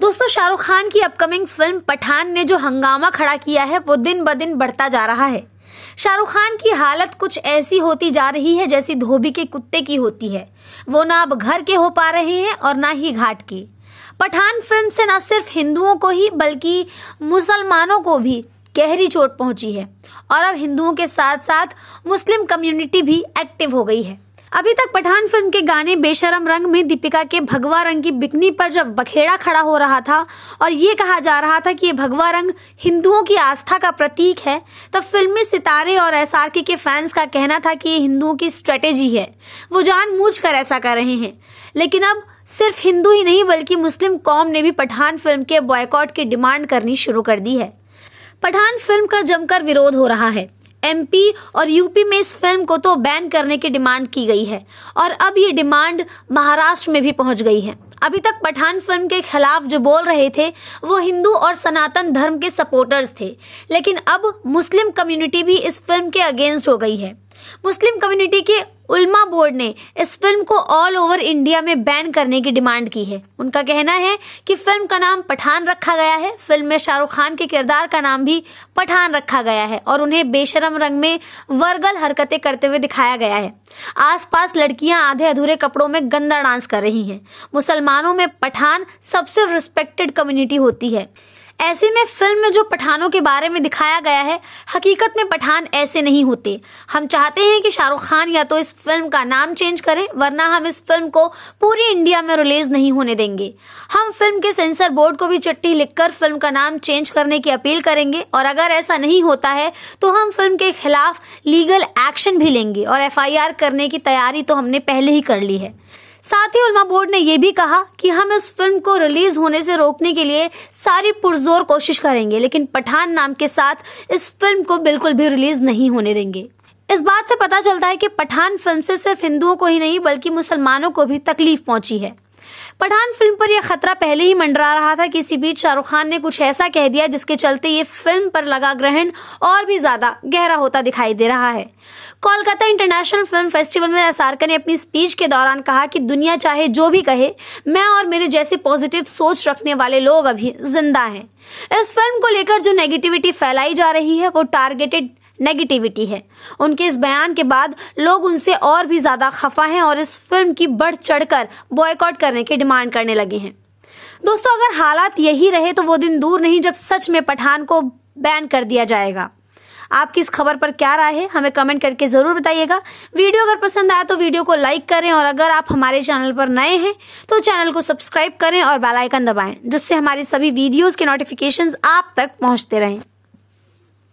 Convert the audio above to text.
दोस्तों शाहरुख खान की upcoming film Pathan ने जो हंगामा खड़ा किया है वो दिन ब दिन बढ़ता जा रहा है शाहरुख खान की हालत कुछ ऐसी होती जा रही है जैसी धोबी के कुत्ते की होती है वो ना अब घर के हो पा रहे हैं और ना ही घाट के पठान फिल्म से न सिर्फ हिंदुओं को ही बल्कि मुसलमानों को भी गहरी चोट पहुंची है और अब हिंदुओं के साथ साथ मुस्लिम कम्युनिटी भी एक्टिव हो गई है अभी तक पठान फिल्म के गाने बेशरम रंग में दीपिका के भगवा रंग की बिकनी पर जब बखेड़ा खड़ा हो रहा था और ये कहा जा रहा था कि ये भगवा रंग हिंदुओं की आस्था का प्रतीक है तब फिल्मी सितारे और एस के फैंस का कहना था कि ये हिंदुओं की स्ट्रेटेजी है वो जान कर ऐसा कर रहे हैं लेकिन अब सिर्फ हिंदू ही नहीं बल्कि मुस्लिम कौम ने भी पठान फिल्म के बॉयकॉट की डिमांड करनी शुरू कर दी है पठान फिल्म का जमकर विरोध हो रहा है एमपी और यूपी में इस फिल्म को तो बैन करने की डिमांड की गई है और अब ये डिमांड महाराष्ट्र में भी पहुंच गई है अभी तक पठान फिल्म के खिलाफ जो बोल रहे थे वो हिंदू और सनातन धर्म के सपोर्टर्स थे लेकिन अब मुस्लिम कम्युनिटी भी इस फिल्म के अगेंस्ट हो गई है मुस्लिम कम्युनिटी के बोर्ड ने इस फिल्म को ऑल ओवर इंडिया में बैन करने की डिमांड की है उनका कहना है कि फिल्म का नाम पठान रखा गया है फिल्म में शाहरुख खान के किरदार का नाम भी पठान रखा गया है और उन्हें बेशरम रंग में वर्गल हरकतें करते हुए दिखाया गया है आसपास लड़कियां आधे अधूरे कपड़ों में गंदा डांस कर रही हैं मुसलमानों में पठान सबसे रिस्पेक्टेड कम्युनिटी होती है ऐसे में फिल्म में जो पठानों के बारे में दिखाया गया है हकीकत में पठान ऐसे नहीं होते हम चाहते हैं कि शाहरुख खान या तो इस फिल्म का नाम चेंज करें वरना हम इस फिल्म को पूरी इंडिया में रिलीज नहीं होने देंगे हम फिल्म के सेंसर बोर्ड को भी चिट्ठी लिखकर फिल्म का नाम चेंज करने की अपील करेंगे और अगर ऐसा नहीं होता है तो हम फिल्म के खिलाफ लीगल एक्शन भी लेंगे और एफ करने की तैयारी तो हमने पहले ही कर ली है साथ ही उलमा बोर्ड ने यह भी कहा कि हम इस फिल्म को रिलीज होने से रोकने के लिए सारी पुरजोर कोशिश करेंगे लेकिन पठान नाम के साथ इस फिल्म को बिल्कुल भी रिलीज नहीं होने देंगे इस बात से पता चलता है कि पठान फिल्म से सिर्फ हिंदुओं को ही नहीं बल्कि मुसलमानों को भी तकलीफ पहुंची है पठान फिल्म पर यह खतरा पहले ही मंडरा रहा था कि इसी बीच शाहरुख खान ने कुछ ऐसा कह दिया जिसके चलते ये फिल्म पर लगा ग्रहण और भी ज्यादा गहरा होता दिखाई दे रहा है कोलकाता इंटरनेशनल फिल्म फेस्टिवल में असारका ने अपनी स्पीच के दौरान कहा कि दुनिया चाहे जो भी कहे मैं और मेरे जैसे पॉजिटिव सोच रखने वाले लोग अभी जिंदा हैं इस फिल्म को लेकर जो नेगेटिविटी फैलाई जा रही है वो टारगेटेड नेगेटिविटी है उनके इस बयान के बाद लोग उनसे और भी ज़्यादा खफा हैं और इस फिल्म की बढ़ चढ़कर बॉयकॉट करने की डिमांड करने लगे हैं दोस्तों अगर हालात यही रहे तो वो दिन दूर नहीं जब सच में पठान को बैन कर दिया जाएगा आपकी इस खबर पर क्या राय है हमें कमेंट करके ज़रूर बताइएगा वीडियो अगर पसंद आया तो वीडियो को लाइक करें और अगर आप हमारे चैनल पर नए हैं तो चैनल को सब्सक्राइब करें और बेल आइकन दबाएं जिससे हमारी सभी वीडियोस के नोटिफिकेशंस आप तक पहुंचते रहें